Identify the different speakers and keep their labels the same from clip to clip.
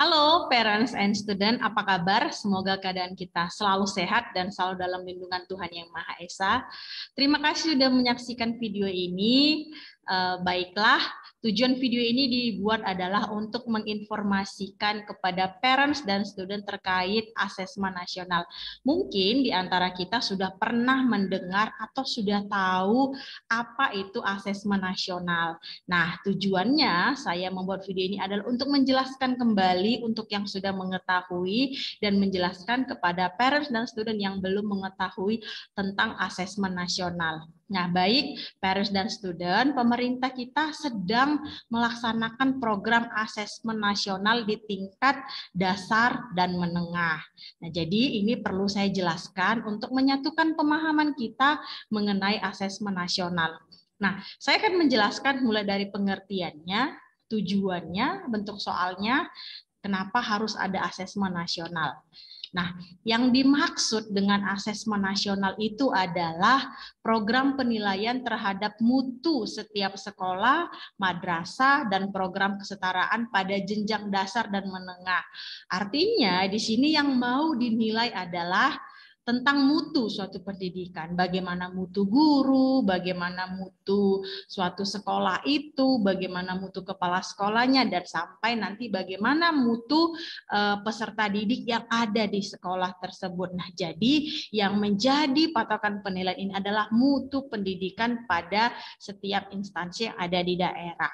Speaker 1: Halo parents and student, apa kabar? Semoga keadaan kita selalu sehat dan selalu dalam lindungan Tuhan Yang Maha Esa. Terima kasih sudah menyaksikan video ini. Eh, baiklah, tujuan video ini dibuat adalah untuk menginformasikan kepada parents dan student terkait asesmen nasional. Mungkin di antara kita sudah pernah mendengar atau sudah tahu apa itu asesmen nasional. Nah, tujuannya saya membuat video ini adalah untuk menjelaskan kembali untuk yang sudah mengetahui dan menjelaskan kepada parents dan student yang belum mengetahui tentang asesmen nasional. Nah, baik parents dan student, pemerintah kita sedang melaksanakan program asesmen nasional di tingkat dasar dan menengah. Nah, jadi ini perlu saya jelaskan untuk menyatukan pemahaman kita mengenai asesmen nasional. Nah, saya akan menjelaskan mulai dari pengertiannya, tujuannya, bentuk soalnya, kenapa harus ada asesmen nasional. Nah, yang dimaksud dengan asesmen nasional itu adalah program penilaian terhadap mutu setiap sekolah, madrasah, dan program kesetaraan pada jenjang dasar dan menengah. Artinya di sini yang mau dinilai adalah tentang mutu suatu pendidikan, bagaimana mutu guru, bagaimana mutu suatu sekolah itu, bagaimana mutu kepala sekolahnya dan sampai nanti bagaimana mutu eh, peserta didik yang ada di sekolah tersebut. Nah, jadi yang menjadi patokan penilaian ini adalah mutu pendidikan pada setiap instansi yang ada di daerah.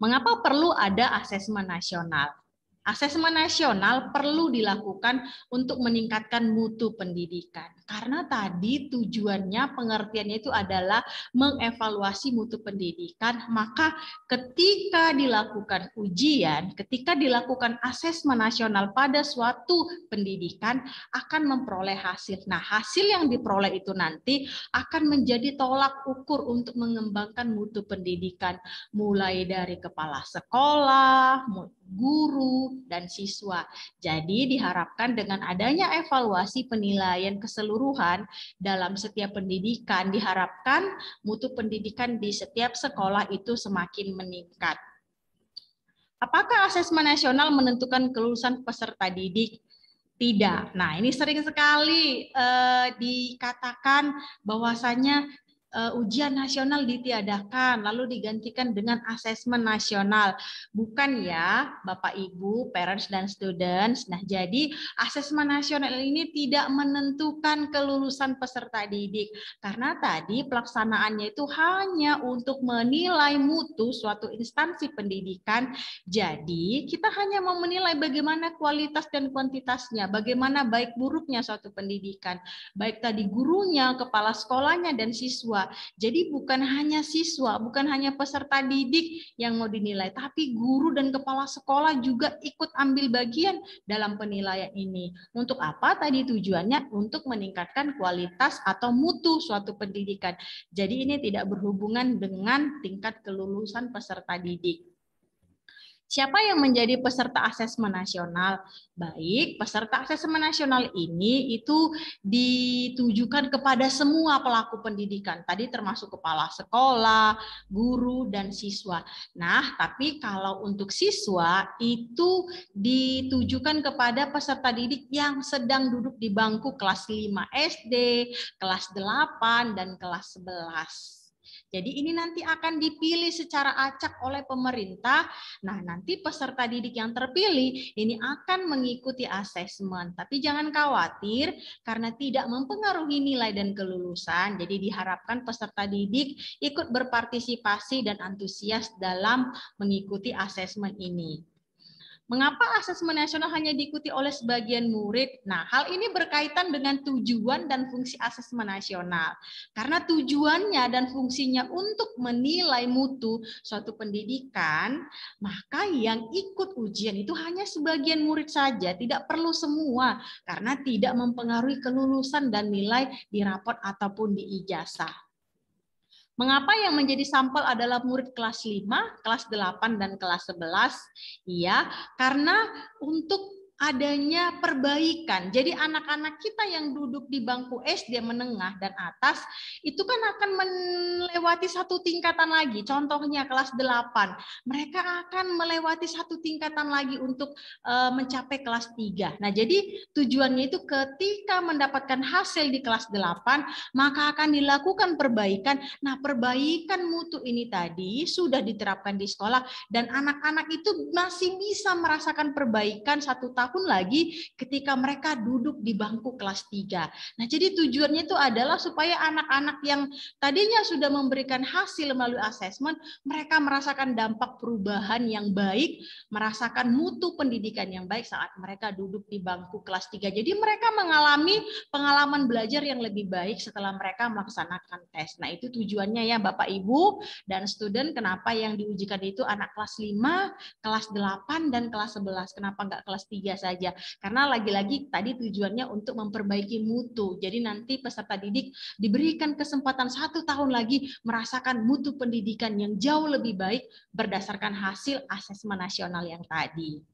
Speaker 1: Mengapa perlu ada asesmen nasional? Asesmen nasional perlu dilakukan untuk meningkatkan mutu pendidikan. Karena tadi tujuannya pengertiannya itu adalah mengevaluasi mutu pendidikan, maka ketika dilakukan ujian, ketika dilakukan asesmen nasional pada suatu pendidikan akan memperoleh hasil. Nah, hasil yang diperoleh itu nanti akan menjadi tolak ukur untuk mengembangkan mutu pendidikan mulai dari kepala sekolah, guru, dan siswa. Jadi diharapkan dengan adanya evaluasi penilaian keseluruhan keseluruhan dalam setiap pendidikan diharapkan mutu pendidikan di setiap sekolah itu semakin meningkat. Apakah asesmen nasional menentukan kelulusan peserta didik? Tidak. Nah, ini sering sekali eh, dikatakan bahwasanya uh, ujian nasional ditiadakan lalu digantikan dengan asesmen nasional. Bukan ya, Bapak Ibu, parents dan students. Nah, jadi asesmen nasional ini tidak menentukan kelulusan peserta didik karena tadi pelaksanaannya itu hanya untuk menilai mutu suatu instansi pendidikan. Jadi, kita hanya mau menilai bagaimana kualitas dan kuantitasnya, bagaimana baik buruknya suatu pendidikan, baik tadi gurunya, kepala sekolahnya dan siswa siswa. Jadi bukan hanya siswa, bukan hanya peserta didik yang mau dinilai, tapi guru dan kepala sekolah juga ikut ambil bagian dalam penilaian ini. Untuk apa? Tadi tujuannya untuk meningkatkan kualitas atau mutu suatu pendidikan. Jadi ini tidak berhubungan dengan tingkat kelulusan peserta didik. Siapa yang menjadi peserta asesmen nasional? Baik, peserta asesmen nasional ini itu ditujukan kepada semua pelaku pendidikan. Tadi termasuk kepala sekolah, guru, dan siswa. Nah, tapi kalau untuk siswa itu ditujukan kepada peserta didik yang sedang duduk di bangku kelas 5 SD, kelas 8, dan kelas 11. Jadi ini nanti akan dipilih secara acak oleh pemerintah. Nah, nanti peserta didik yang terpilih ini akan mengikuti asesmen. Tapi jangan khawatir karena tidak mempengaruhi nilai dan kelulusan. Jadi diharapkan peserta didik ikut berpartisipasi dan antusias dalam mengikuti asesmen ini. Mengapa asesmen nasional hanya diikuti oleh sebagian murid? Nah, hal ini berkaitan dengan tujuan dan fungsi asesmen nasional. Karena tujuannya dan fungsinya untuk menilai mutu suatu pendidikan, maka yang ikut ujian itu hanya sebagian murid saja, tidak perlu semua karena tidak mempengaruhi kelulusan dan nilai di rapot ataupun di ijazah. Mengapa yang menjadi sampel adalah murid kelas 5, kelas 8, dan kelas 11? Iya, karena untuk adanya perbaikan. Jadi anak-anak kita yang duduk di bangku SD menengah dan atas itu kan akan melewati satu tingkatan lagi. Contohnya kelas 8. Mereka akan melewati satu tingkatan lagi untuk eh, mencapai kelas 3. Nah, jadi tujuannya itu ketika mendapatkan hasil di kelas 8, maka akan dilakukan perbaikan. Nah, perbaikan mutu ini tadi sudah diterapkan di sekolah dan anak-anak itu masih bisa merasakan perbaikan satu tahun tahun lagi ketika mereka duduk di bangku kelas 3. Nah, jadi tujuannya itu adalah supaya anak-anak yang tadinya sudah memberikan hasil melalui asesmen, mereka merasakan dampak perubahan yang baik, merasakan mutu pendidikan yang baik saat mereka duduk di bangku kelas 3. Jadi mereka mengalami pengalaman belajar yang lebih baik setelah mereka melaksanakan tes. Nah, itu tujuannya ya Bapak Ibu dan student kenapa yang diujikan itu anak kelas 5, kelas 8 dan kelas 11. Kenapa enggak kelas 3 saja. Karena lagi-lagi tadi tujuannya untuk memperbaiki mutu. Jadi nanti peserta didik diberikan kesempatan satu tahun lagi merasakan mutu pendidikan yang jauh lebih baik berdasarkan hasil asesmen nasional yang tadi.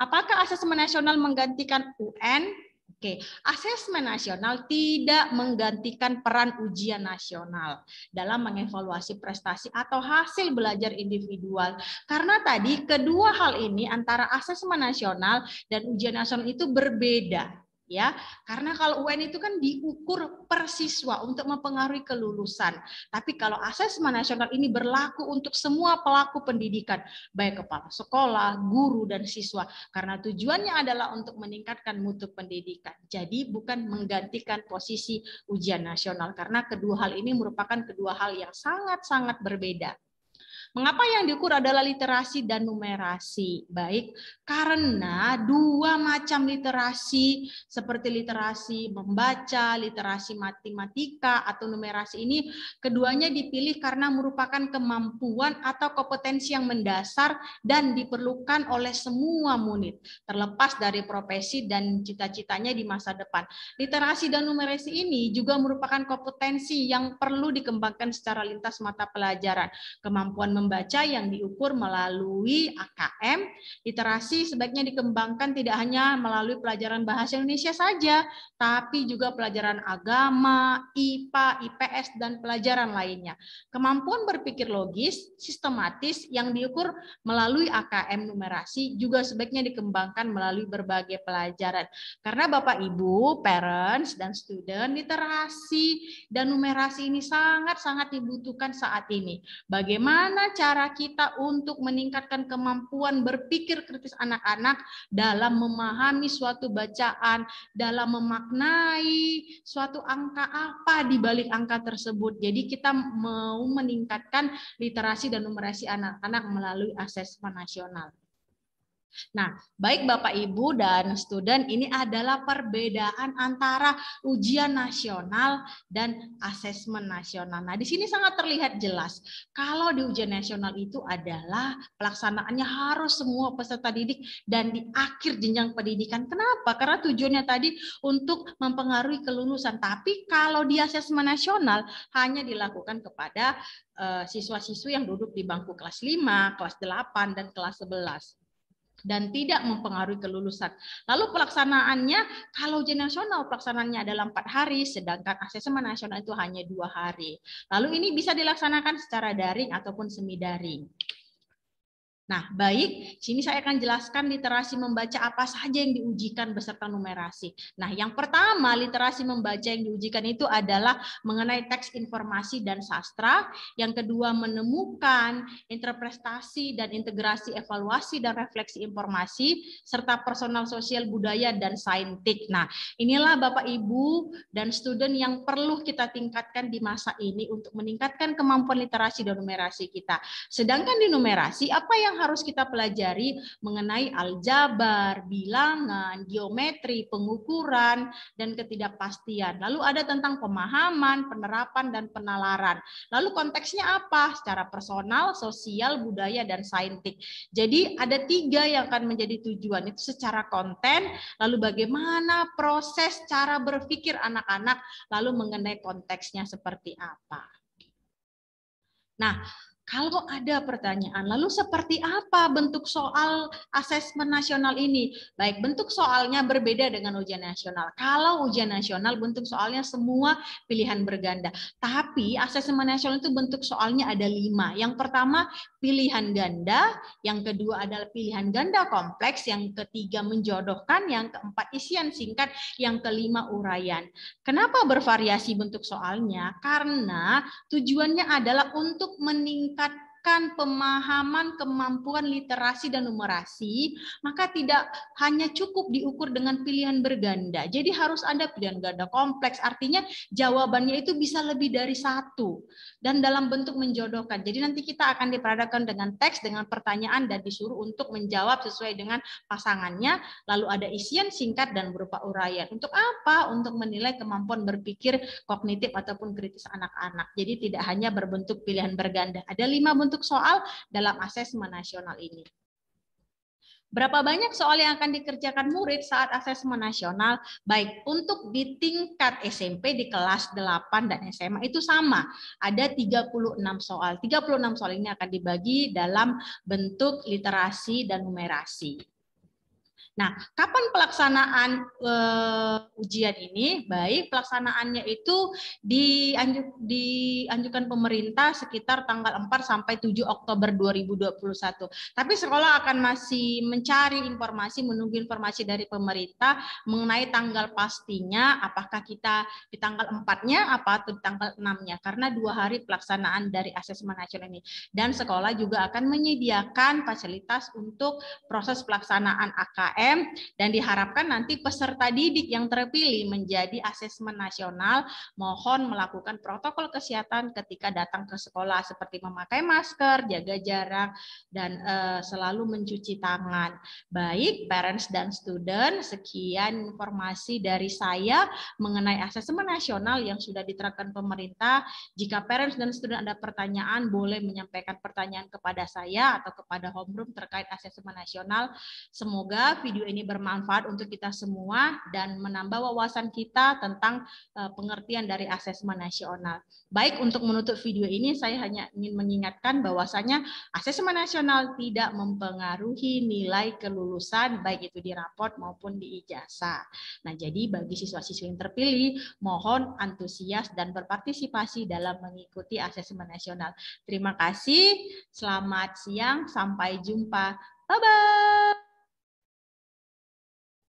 Speaker 1: Apakah asesmen nasional menggantikan UN, Oke, asesmen nasional tidak menggantikan peran ujian nasional dalam mengevaluasi prestasi atau hasil belajar individual. Karena tadi kedua hal ini antara asesmen nasional dan ujian nasional itu berbeda ya. Karena kalau UN itu kan diukur per siswa untuk mempengaruhi kelulusan. Tapi kalau asesmen nasional ini berlaku untuk semua pelaku pendidikan, baik kepala sekolah, guru dan siswa karena tujuannya adalah untuk meningkatkan mutu pendidikan. Jadi bukan menggantikan posisi ujian nasional karena kedua hal ini merupakan kedua hal yang sangat-sangat berbeda. Mengapa yang diukur adalah literasi dan numerasi? Baik, karena dua macam literasi seperti literasi membaca, literasi matematika atau numerasi ini keduanya dipilih karena merupakan kemampuan atau kompetensi yang mendasar dan diperlukan oleh semua murid, terlepas dari profesi dan cita-citanya di masa depan. Literasi dan numerasi ini juga merupakan kompetensi yang perlu dikembangkan secara lintas mata pelajaran, kemampuan membaca yang diukur melalui AKM. Literasi sebaiknya dikembangkan tidak hanya melalui pelajaran bahasa Indonesia saja, tapi juga pelajaran agama, IPA, IPS, dan pelajaran lainnya. Kemampuan berpikir logis, sistematis yang diukur melalui AKM numerasi juga sebaiknya dikembangkan melalui berbagai pelajaran. Karena Bapak Ibu, parents, dan student, literasi dan numerasi ini sangat-sangat dibutuhkan saat ini. Bagaimana cara kita untuk meningkatkan kemampuan berpikir kritis anak-anak dalam memahami suatu bacaan, dalam memaknai suatu angka apa di balik angka tersebut. Jadi kita mau meningkatkan literasi dan numerasi anak-anak melalui asesmen nasional. Nah, baik Bapak Ibu dan student, ini adalah perbedaan antara ujian nasional dan asesmen nasional. Nah, di sini sangat terlihat jelas. Kalau di ujian nasional itu adalah pelaksanaannya harus semua peserta didik dan di akhir jenjang pendidikan. Kenapa? Karena tujuannya tadi untuk mempengaruhi kelulusan. Tapi kalau di asesmen nasional hanya dilakukan kepada siswa eh, siswa yang duduk di bangku kelas 5, kelas 8, dan kelas 11 dan tidak mempengaruhi kelulusan. Lalu pelaksanaannya, kalau ujian nasional pelaksanaannya adalah empat hari, sedangkan asesmen nasional itu hanya dua hari. Lalu ini bisa dilaksanakan secara daring ataupun semi daring. Nah, baik, sini saya akan jelaskan literasi membaca apa saja yang diujikan beserta numerasi. Nah, yang pertama literasi membaca yang diujikan itu adalah mengenai teks informasi dan sastra, yang kedua menemukan interpretasi dan integrasi evaluasi dan refleksi informasi serta personal sosial budaya dan saintik. Nah, inilah Bapak Ibu dan student yang perlu kita tingkatkan di masa ini untuk meningkatkan kemampuan literasi dan numerasi kita. Sedangkan di numerasi apa yang harus kita pelajari mengenai aljabar, bilangan, geometri, pengukuran, dan ketidakpastian. Lalu ada tentang pemahaman, penerapan, dan penalaran. Lalu konteksnya apa? Secara personal, sosial, budaya, dan saintik. Jadi ada tiga yang akan menjadi tujuan. Itu secara konten, lalu bagaimana proses cara berpikir anak-anak, lalu mengenai konteksnya seperti apa. Nah, kalau ada pertanyaan, lalu seperti apa bentuk soal asesmen nasional ini? Baik, bentuk soalnya berbeda dengan ujian nasional. Kalau ujian nasional, bentuk soalnya semua pilihan berganda. Tapi asesmen nasional itu bentuk soalnya ada lima. Yang pertama, pilihan ganda. Yang kedua adalah pilihan ganda kompleks. Yang ketiga, menjodohkan. Yang keempat, isian singkat. Yang kelima, uraian. Kenapa bervariasi bentuk soalnya? Karena tujuannya adalah untuk meningkatkan cut meningkatkan pemahaman kemampuan literasi dan numerasi, maka tidak hanya cukup diukur dengan pilihan berganda. Jadi harus ada pilihan ganda kompleks. Artinya jawabannya itu bisa lebih dari satu dan dalam bentuk menjodohkan. Jadi nanti kita akan diperadakan dengan teks, dengan pertanyaan dan disuruh untuk menjawab sesuai dengan pasangannya. Lalu ada isian singkat dan berupa uraian. Untuk apa? Untuk menilai kemampuan berpikir kognitif ataupun kritis anak-anak. Jadi tidak hanya berbentuk pilihan berganda. Ada lima bentuk bentuk soal dalam asesmen nasional ini. Berapa banyak soal yang akan dikerjakan murid saat asesmen nasional, baik untuk di tingkat SMP di kelas 8 dan SMA itu sama. Ada 36 soal. 36 soal ini akan dibagi dalam bentuk literasi dan numerasi. Nah, kapan pelaksanaan e, ujian ini? Baik, pelaksanaannya itu dianjuk, dianjurkan pemerintah sekitar tanggal 4 sampai 7 Oktober 2021. Tapi sekolah akan masih mencari informasi, menunggu informasi dari pemerintah mengenai tanggal pastinya apakah kita di tanggal 4-nya apa atau di tanggal 6-nya karena dua hari pelaksanaan dari asesmen nasional ini. Dan sekolah juga akan menyediakan fasilitas untuk proses pelaksanaan AKS UKM dan diharapkan nanti peserta didik yang terpilih menjadi asesmen nasional mohon melakukan protokol kesehatan ketika datang ke sekolah seperti memakai masker, jaga jarak dan uh, selalu mencuci tangan. Baik parents dan student, sekian informasi dari saya mengenai asesmen nasional yang sudah diterapkan pemerintah. Jika parents dan student ada pertanyaan boleh menyampaikan pertanyaan kepada saya atau kepada homeroom terkait asesmen nasional. Semoga video ini bermanfaat untuk kita semua dan menambah wawasan kita tentang eh, pengertian dari asesmen nasional. Baik, untuk menutup video ini saya hanya ingin mengingatkan bahwasanya asesmen nasional tidak mempengaruhi nilai kelulusan baik itu di raport maupun di ijazah. Nah, jadi bagi siswa-siswa yang terpilih, mohon antusias dan berpartisipasi dalam mengikuti asesmen nasional. Terima kasih, selamat siang, sampai jumpa. Bye-bye.